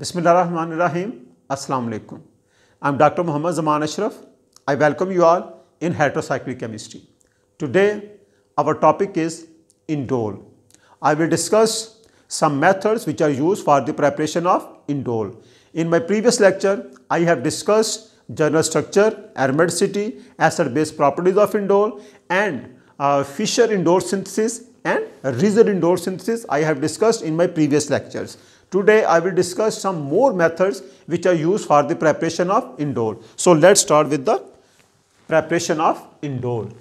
Bismillahirrahmanirrahim. Assalamu alaikum. I'm Dr. Muhammad Zaman Ashraf. I welcome you all in heterocyclic chemistry. Today, our topic is indole. I will discuss some methods which are used for the preparation of indole. In my previous lecture, I have discussed general structure, aromaticity, acid-base properties of indole and uh, Fischer indole synthesis and Riesel indole synthesis I have discussed in my previous lectures. Today I will discuss some more methods which are used for the preparation of indole. So let's start with the preparation of indole.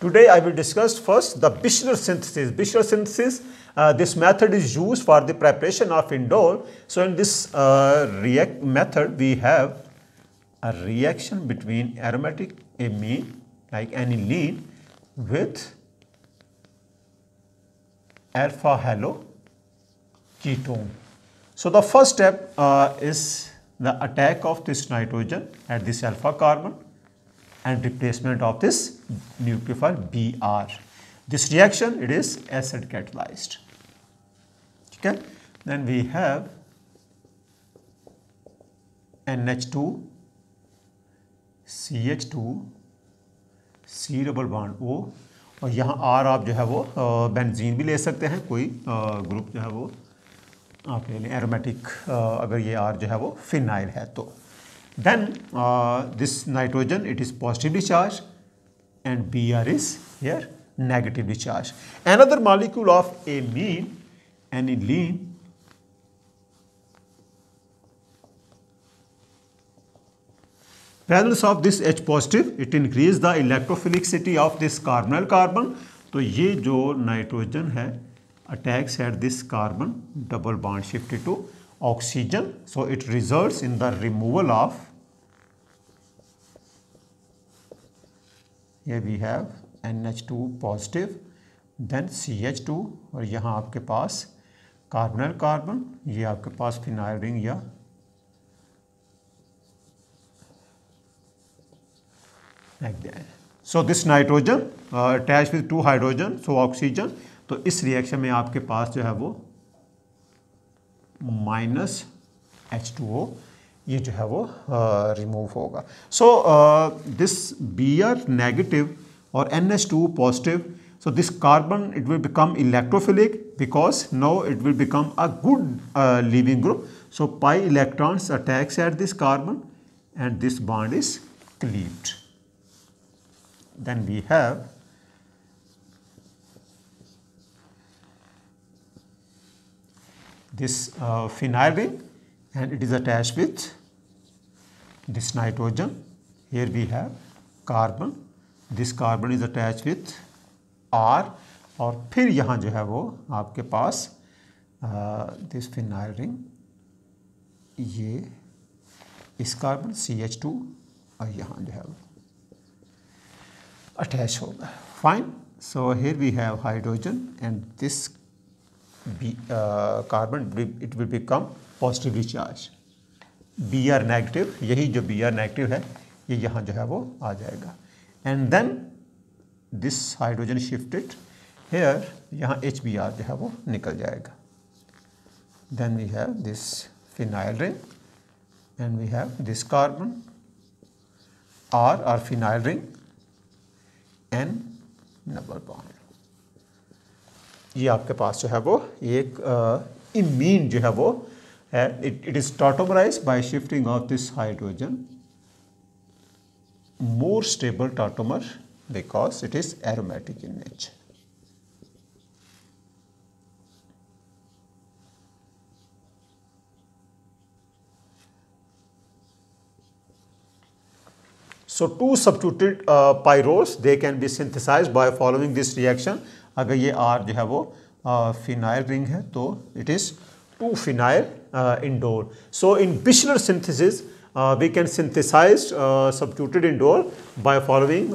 Today I will discuss first the Bishner synthesis. Bishner synthesis, uh, this method is used for the preparation of indole. So in this uh, react method we have a reaction between aromatic amine like aniline with alpha halo ketone. So the first step uh, is the attack of this nitrogen at this alpha carbon and replacement of this nucleophile Br. This reaction it is acid catalyzed. Okay. Then we have NH2 C H two C double bond O और यहाँ are आप जो है वो benzene भी ले सकते हैं कोई ग्रुप जो है वो आप ले लें एरोमेटिक अगर ये आर जो है वो फिनाइल है तो then this nitrogen it is positively charge and B R is here negatively charge other molecule of amine aniline presence of this H positive it increase the electrophilicity of this carbonyl carbon तो ये जो nitrogen है attacks at this carbon double bond shift to oxygen so it results in the removal of ये we have N H two positive then C H two और यहाँ आपके पास carbonyl carbon ये आपके पास फिनाइल रिंग या like that so this nitrogen attach with two hydrogen so oxygen तो इस रिएक्शन में आपके पास जो है वो माइनस एच टू ओ ये जो है वो रिमूव uh, होगा so this B R negative और N H two positive so this carbon it will become electrophilic because no it will become a good leaving group so pi electrons attacks at this carbon and this bond is cleaved then we have this uh, phenyl ring and it is attached with this nitrogen. Here we have carbon. This carbon is attached with R और फिर यहाँ जो है वो आपके पास this phenyl ring ये इस carbon C H two और यहाँ जो है वो अटैच होगा fine so here we have hydrogen and this carbon it will become positive recharge B R negative यही जो बी आर नेगेटिव है ये यहाँ जो है वो आ जाएगा and then this hydrogen shifted here यहाँ एच बी आर जो है वो निकल जाएगा then we have this phenyl ring and we have this carbon R R phenyl ring N number bond ये आपके पास जो है वो एक इमीन जो है वो it it is tautomerize by shifting of this hydrogen more stable tautomer because it is aromatic in nature so two substituted pyrroles they can be synthesize by following this reaction अगर ये are जो है वो phenyl uh, ring है तो it is two phenyl indole so in Bischler synthesis we can synthesize substituted indole by following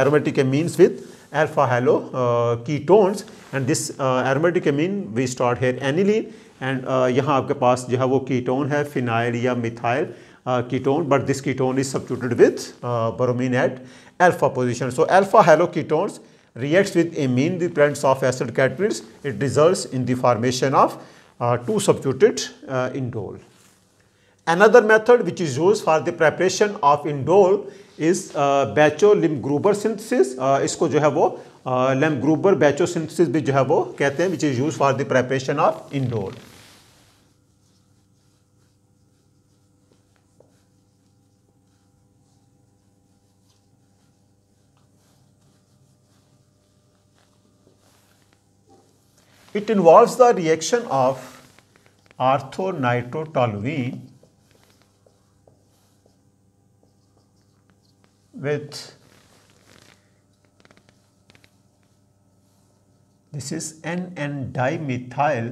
aromatic amines with alpha halo ketones and this aromatic amine we start here aniline एंड यहाँ आपके पास जो है वो ketone है phenyl या methyl Uh, ketone, but this ketone is substituted with uh, bromine at alpha position. So alpha haloketones reacts with amine, the presence of acid catalysts, It results in the formation of uh, two substituted uh, indole. Another method which is used for the preparation of indole is Batcho gruber synthesis. Synthesis इसको जो है वो लेम ग्रूबर बैचो synthesis भी जो है वो कहते हैं which is use for the It involves the reaction of orthonitrotoluene with this is NN dimethyl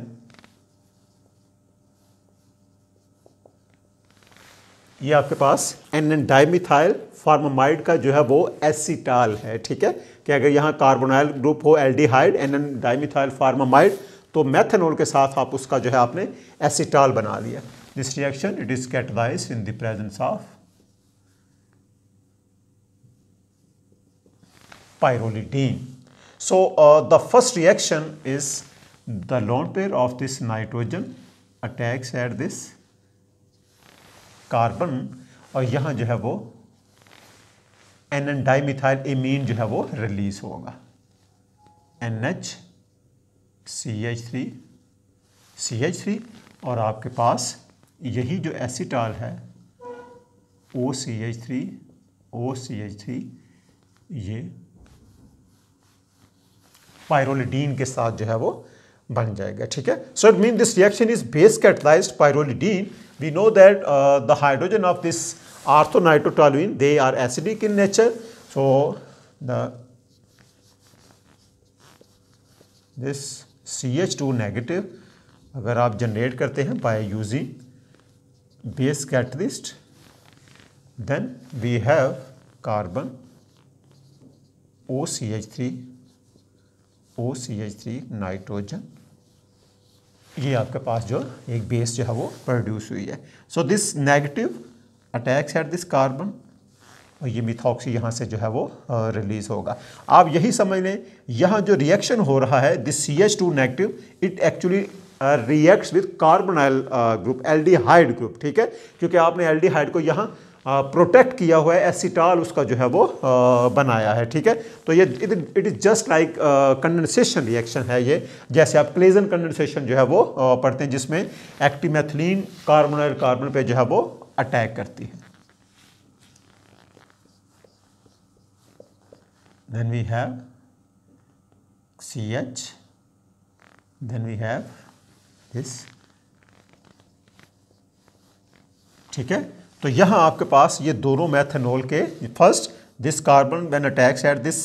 ये आपके पास एन एन डाइमिथाइल फार्मामाइड का जो है वो एसिटाल है ठीक है कि अगर यहाँ कार्बोनाइल ग्रुप हो aldehyde N N dimethyl formamide तो मैथनॉल के साथ आप उसका जो है आपने एसिटाल बना लिया this reaction it is catalyse in the presence of pyrrolidine so the first reaction is the lone pair of this nitrogen attacks at this carbon और यहाँ जो है वो N N di methyl amine जो है वो रिलीज होगा N H C H three C H three और आपके पास यही जो एसीटाल है O C H three O C H three ये पायरोलिडीन के साथ जो है वो बन जाएगा ठीक है so it mean this reaction is base catalyse pyrrolidine we know that uh, the hydrogen of this orthonitrotoluene they are acidic in nature so this ch2 negative agar aap generate karte by using base catalyst then we have carbon och3 och3 nitrogen ये आपके पास जो एक base जो है वो produce हुई है so this negative attacks at this carbon और ये मिथॉक्सी यहाँ से जो है वो रिलीज़ होगा आप यही समझ लें यहाँ जो रिएक्शन हो रहा है this C H two negative it actually reacts with carbon group aldehyde group ठीक है क्योंकि आपने एल्डिहाइड को यहाँ प्रोटेक्ट किया हुआ है एसिटाल उसका जो है वो आ, बनाया है ठीक है तो ये it is just like condensation reaction है ये जैसे आप क्लेजन कंडेंसेशन जो है वो आ, पढ़ते हैं जिसमें एक्टिमेथिलीन कार्बन और कार्बन पे जो है वो अटैक करती है we have C H then we have this ठीक है तो यहाँ आपके पास ये दोनों मैथेनोल के first this carbon when attacks at this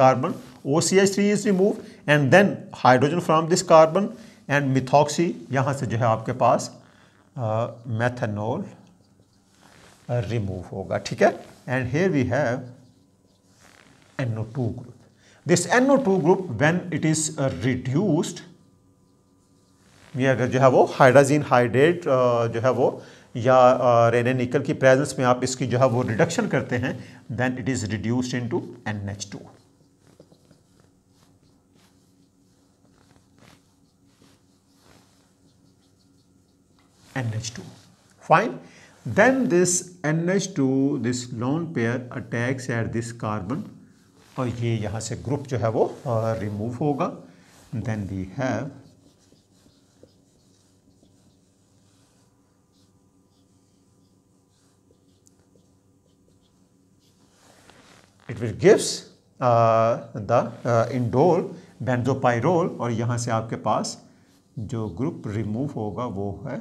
carbon O C H three is remove and then hydrogen from this carbon and methoxy यहाँ से जो है आपके पास मैथेनॉल uh, रिमूव uh, होगा ठीक है and here we have NO two group this NO two group when it is reduced ये अगर जो है वो हाइड्रोजीन हाइड्रेट uh, जो है वो या रेने निकल की प्रेजेंस में आप इसकी जो है वो रिडक्शन करते हैं then it is reduced into N H two fine then this NH two this lone pair attacks at this carbon और ये यहां से ग्रुप जो है वो रिमूव होगा then we have it which gives the indole benzopyrrole और यहाँ से आपके पास जो ग्रुप रिमूव होगा वो है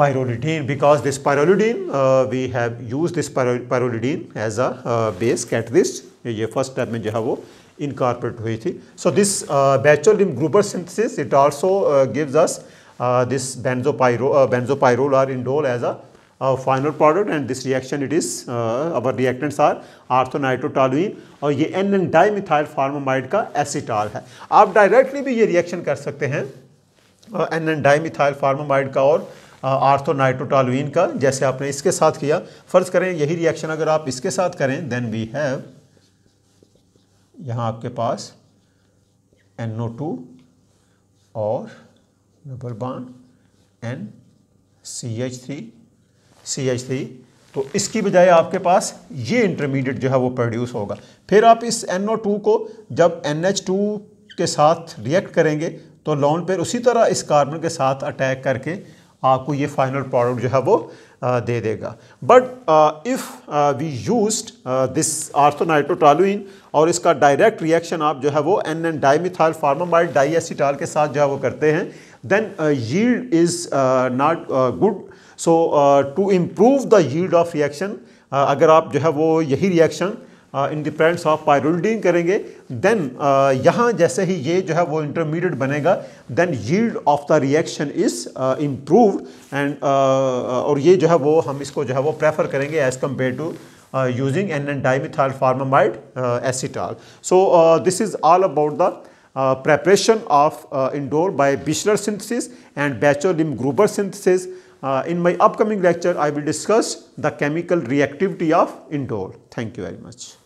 pyrolidine because this pyrolidine uh, we have used this pyrolidine as a uh, base catalyst ये first step में जो है वो incorporate हुई थी so this uh, bachelor in Gruber synthesis it also uh, gives us uh, this benzopyro uh, benzopyrol or indole as a final product and this reaction it is our uh, our orthonitrotoluene और ये N N di methyl का acetal है आप directly भी ये reaction कर सकते हैं एन एन डाई मिथाइल का और आर्थोनाइट्रोटॉलुइन uh, का जैसे आपने इसके साथ किया फ़र्ज़ करें यही रिएक्शन अगर आप इसके साथ करें देन वी हैव यहाँ आपके पास एन ओ टू और double one N C H three C H three तो इसकी बजाय आपके पास ये इंटरमीडिएट जो है वो प्रोड्यूस होगा फिर आप इस NO2 को जब NH2 के साथ रिएक्ट करेंगे तो लॉन्ग पेयर उसी तरह इस कार्बन के साथ अटैक करके आपको ये फाइनल प्रोडक्ट जो है वो दे देगा but if we use this orthonitrotoluene और इसका डायरेक्ट रिएक्शन आप जो है वो N N dimethyl formamide diacetal के साथ जो है वो करते हैं then yield is not good so to improve the yield of reaction अगर आप जो है वो यही reaction in the of pyrrolidine करेंगे देन uh, यहाँ जैसे ही ये जो है वो इंटरमीडिएट बनेगा then yield of the reaction is improve and और ये जो है वो हम इसको जो है वो प्रेफर करेंगे as compare to using N N dimethyl formamide acetal so this is all about the preparation of indole by Bischler synthesis and Batcho Leimgruber bachelor Uh, in my upcoming lecture, I will discuss the chemical reactivity of indole. Thank you very much.